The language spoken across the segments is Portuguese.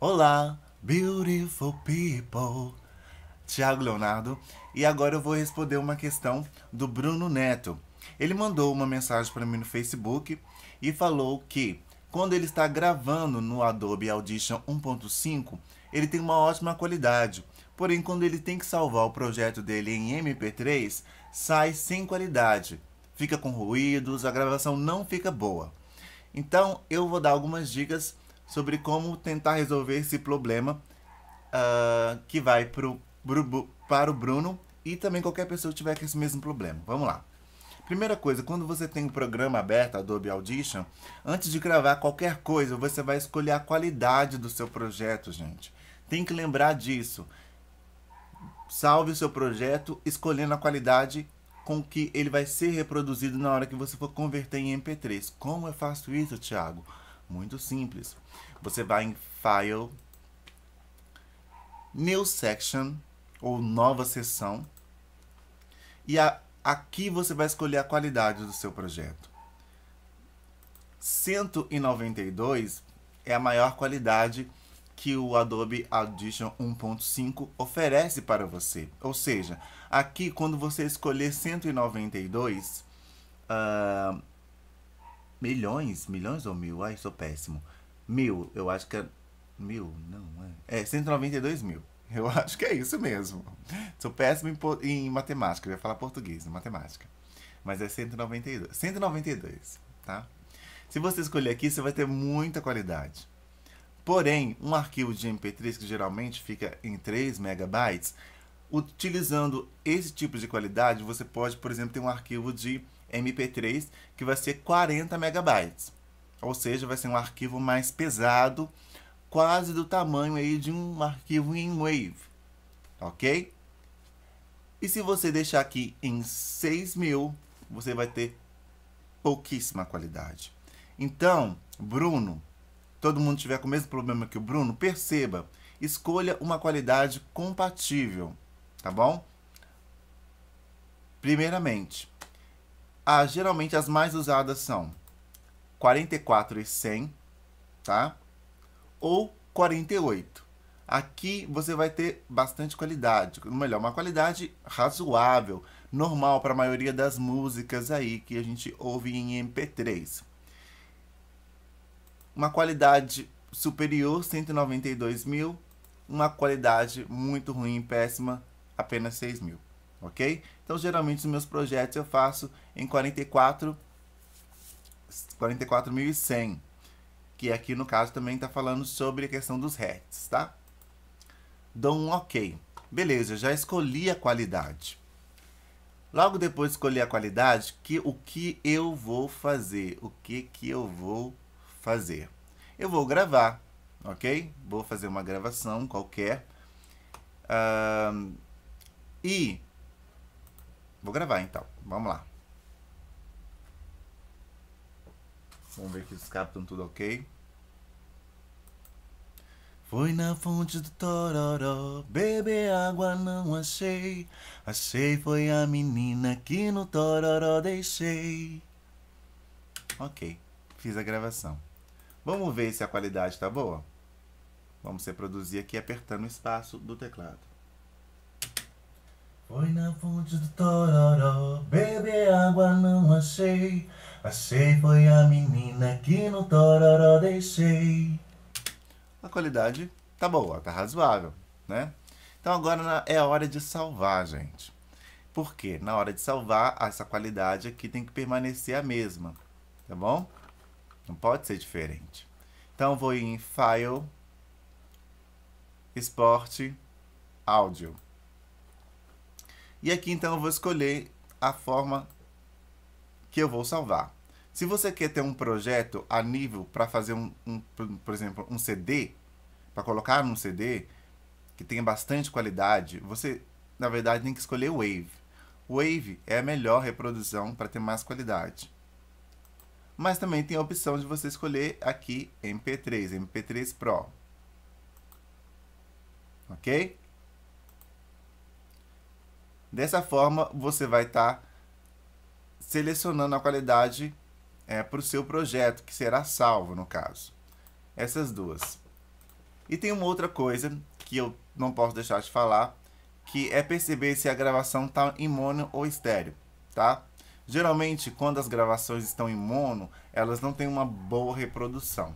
Olá, beautiful people. Tiago Leonardo. E agora eu vou responder uma questão do Bruno Neto. Ele mandou uma mensagem para mim no Facebook e falou que quando ele está gravando no Adobe Audition 1.5, ele tem uma ótima qualidade. Porém, quando ele tem que salvar o projeto dele em MP3, sai sem qualidade. Fica com ruídos, a gravação não fica boa. Então, eu vou dar algumas dicas sobre como tentar resolver esse problema uh, que vai pro, pro, para o Bruno e também qualquer pessoa que tiver com esse mesmo problema. Vamos lá. Primeira coisa, quando você tem um programa aberto, Adobe Audition, antes de gravar qualquer coisa, você vai escolher a qualidade do seu projeto, gente. Tem que lembrar disso. Salve o seu projeto escolhendo a qualidade com que ele vai ser reproduzido na hora que você for converter em MP3. Como eu faço isso, Thiago? Muito simples. Você vai em File, New Section, ou Nova sessão e a, aqui você vai escolher a qualidade do seu projeto. 192 é a maior qualidade que o Adobe Audition 1.5 oferece para você. Ou seja, aqui quando você escolher 192, uh, milhões, milhões ou mil? Ai, sou péssimo. Mil, eu acho que é. Mil, não é. É, 192 mil. Eu acho que é isso mesmo. Sou péssimo em, em matemática, eu ia falar português, matemática. Mas é 192. 192, tá? Se você escolher aqui, você vai ter muita qualidade. Porém, um arquivo de MP3 que geralmente fica em 3 megabytes, utilizando esse tipo de qualidade, você pode, por exemplo, ter um arquivo de MP3, que vai ser 40 megabytes. Ou seja, vai ser um arquivo mais pesado, quase do tamanho aí de um arquivo em Wave, ok? E se você deixar aqui em 6000, você vai ter pouquíssima qualidade. Então, Bruno, todo mundo tiver com o mesmo problema que o Bruno, perceba, escolha uma qualidade compatível, tá bom? Primeiramente, ah, geralmente as mais usadas são 44 e 100, tá? Ou 48. Aqui você vai ter bastante qualidade, melhor, uma qualidade razoável, normal para a maioria das músicas aí que a gente ouve em MP3. Uma qualidade superior, 192 mil. Uma qualidade muito ruim, péssima, apenas 6 mil ok? Então, geralmente, os meus projetos eu faço em 44, 44.100, que aqui, no caso, também está falando sobre a questão dos hertz, tá? Dou um ok. Beleza, já escolhi a qualidade. Logo depois de escolher a qualidade, que, o que eu vou fazer? O que, que eu vou fazer? Eu vou gravar, ok? Vou fazer uma gravação qualquer. Uh, e Vou gravar então. Vamos lá. Vamos ver que eles captam tudo ok. Foi na fonte do Tororó, beber água não achei. Achei foi a menina que no Tororó deixei. Ok, fiz a gravação. Vamos ver se a qualidade está boa? Vamos reproduzir aqui apertando o espaço do teclado. Foi na fonte do Tororó, bebe água não achei. Achei foi a menina que no Tororó deixei. A qualidade tá boa, tá razoável, né? Então agora é a hora de salvar, gente. Por quê? na hora de salvar, essa qualidade aqui tem que permanecer a mesma, tá bom? Não pode ser diferente. Então vou em File, Export, Áudio. E aqui então eu vou escolher a forma que eu vou salvar. Se você quer ter um projeto a nível para fazer um, um, por exemplo, um CD, para colocar num CD que tenha bastante qualidade, você na verdade tem que escolher o Wave. O Wave é a melhor reprodução para ter mais qualidade. Mas também tem a opção de você escolher aqui MP3, MP3 Pro. OK? Dessa forma, você vai estar tá selecionando a qualidade é, para o seu projeto, que será salvo, no caso. Essas duas. E tem uma outra coisa que eu não posso deixar de falar, que é perceber se a gravação está em mono ou estéreo, tá? Geralmente, quando as gravações estão em mono, elas não têm uma boa reprodução.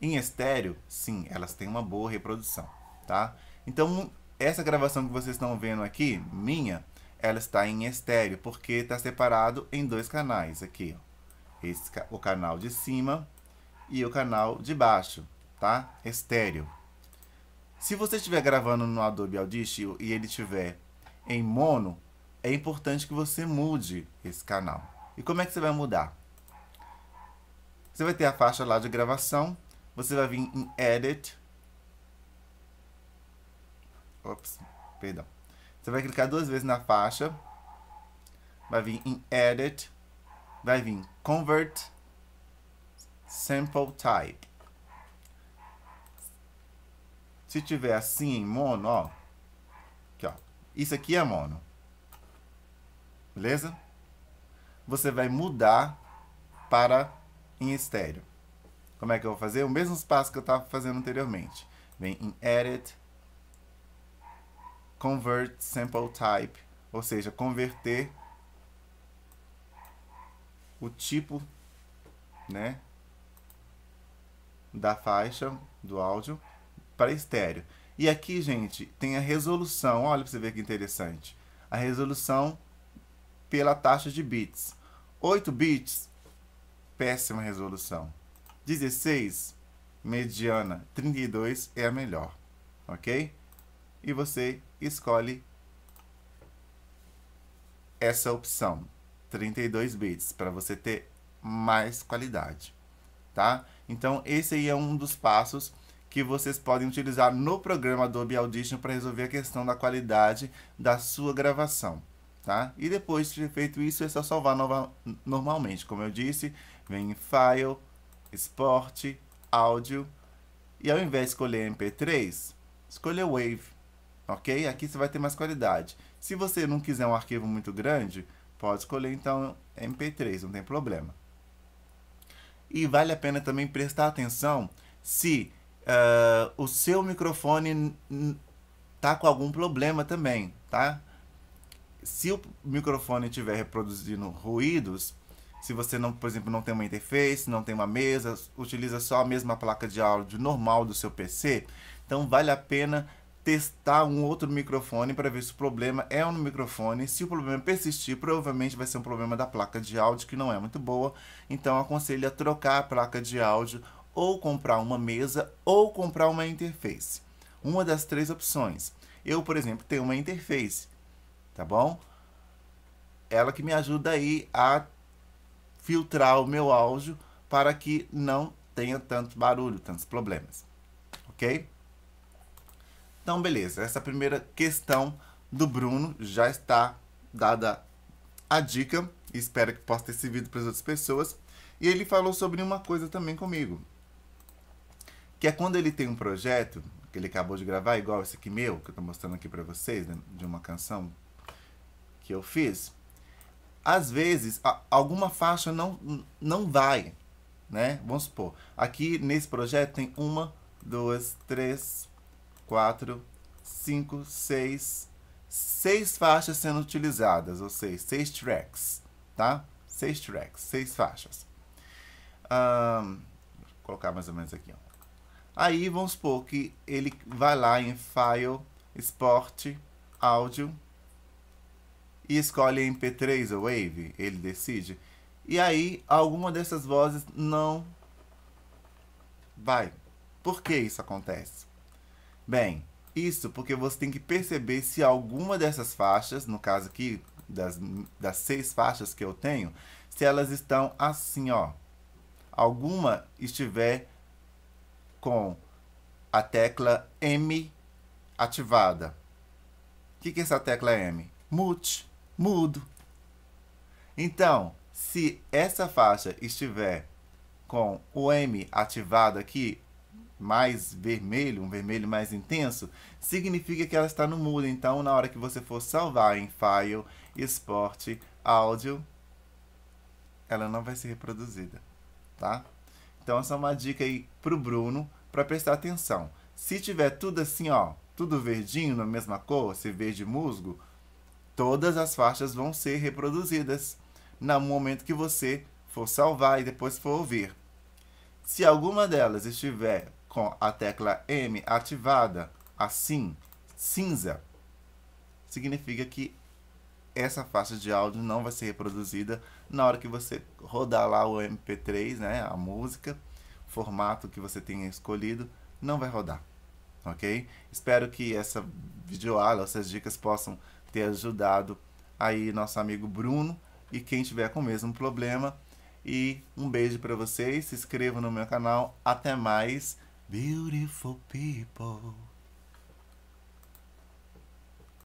Em estéreo, sim, elas têm uma boa reprodução, tá? Então, essa gravação que vocês estão vendo aqui, minha, ela está em estéreo, porque está separado em dois canais aqui. Ó. Esse, o canal de cima e o canal de baixo, tá? Estéreo. Se você estiver gravando no Adobe Audition e ele estiver em mono, é importante que você mude esse canal. E como é que você vai mudar? Você vai ter a faixa lá de gravação, você vai vir em Edit, Ops, perdão. Você vai clicar duas vezes na faixa. Vai vir em Edit. Vai vir Convert Sample Type. Se tiver assim em mono, ó. Aqui, ó. Isso aqui é mono. Beleza? Você vai mudar para em estéreo. Como é que eu vou fazer? O mesmo passo que eu estava fazendo anteriormente. Vem em Edit, convert sample type, ou seja, converter o tipo, né, da faixa do áudio para estéreo. E aqui, gente, tem a resolução. Olha para você ver que interessante. A resolução pela taxa de bits. 8 bits, péssima resolução. 16, mediana. 32 é a melhor, ok? E você escolhe essa opção, 32 bits, para você ter mais qualidade, tá? Então, esse aí é um dos passos que vocês podem utilizar no programa Adobe Audition para resolver a questão da qualidade da sua gravação, tá? E depois de feito isso, é só salvar nova, normalmente. Como eu disse, vem em File, Export, Áudio, e ao invés de escolher MP3, escolha Wave ok? Aqui você vai ter mais qualidade. Se você não quiser um arquivo muito grande, pode escolher então MP3, não tem problema. E vale a pena também prestar atenção se uh, o seu microfone tá com algum problema também, tá? Se o microfone estiver reproduzindo ruídos, se você não, por exemplo, não tem uma interface, não tem uma mesa, utiliza só a mesma placa de áudio normal do seu PC, então vale a pena testar um outro microfone para ver se o problema é no microfone. Se o problema persistir, provavelmente vai ser um problema da placa de áudio que não é muito boa. Então aconselho a trocar a placa de áudio ou comprar uma mesa ou comprar uma interface. Uma das três opções. Eu, por exemplo, tenho uma interface, tá bom? Ela que me ajuda aí a filtrar o meu áudio para que não tenha tanto barulho, tantos problemas. OK? Então, beleza. Essa primeira questão do Bruno já está dada a dica. Espero que possa ter servido para as outras pessoas. E ele falou sobre uma coisa também comigo. Que é quando ele tem um projeto, que ele acabou de gravar, igual esse aqui meu, que eu estou mostrando aqui para vocês, né, de uma canção que eu fiz. Às vezes, a, alguma faixa não, não vai, né? Vamos supor, aqui nesse projeto tem uma, duas, três, quatro, cinco, seis, seis faixas sendo utilizadas, ou seja, seis tracks, tá? Seis tracks, seis faixas. Um, vou colocar mais ou menos aqui, ó. Aí vamos supor que ele vai lá em File, Export, Áudio e escolhe MP3 ou Wave, ele decide. E aí alguma dessas vozes não vai. Por que isso acontece? Bem, isso porque você tem que perceber se alguma dessas faixas, no caso aqui, das, das seis faixas que eu tenho, se elas estão assim, ó. Alguma estiver com a tecla M ativada. O que, que é essa tecla é M? Mute, mudo. Então, se essa faixa estiver com o M ativado aqui, mais vermelho, um vermelho mais intenso, significa que ela está no mudo. Então, na hora que você for salvar em File, Export, Áudio, ela não vai ser reproduzida, tá? Então, essa é uma dica aí para o Bruno, para prestar atenção. Se tiver tudo assim, ó, tudo verdinho, na mesma cor, esse verde musgo, todas as faixas vão ser reproduzidas no momento que você for salvar e depois for ouvir. Se alguma delas estiver com a tecla M ativada, assim, cinza, significa que essa faixa de áudio não vai ser reproduzida na hora que você rodar lá o MP3, né, a música, formato que você tenha escolhido, não vai rodar, ok? Espero que essa videoaula, essas dicas possam ter ajudado aí nosso amigo Bruno e quem tiver com o mesmo problema. E um beijo para vocês, se inscrevam no meu canal, até mais. beautiful people.